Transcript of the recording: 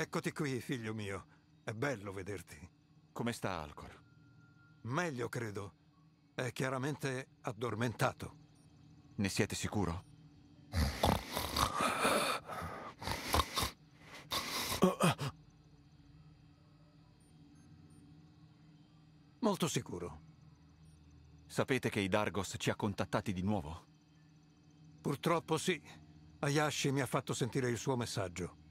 Eccoti qui, figlio mio. È bello vederti. Come sta Alcor? Meglio, credo. È chiaramente addormentato. Ne siete sicuro? Molto sicuro. Sapete che i Dargos ci ha contattati di nuovo? Purtroppo sì. Ayashi mi ha fatto sentire il suo messaggio.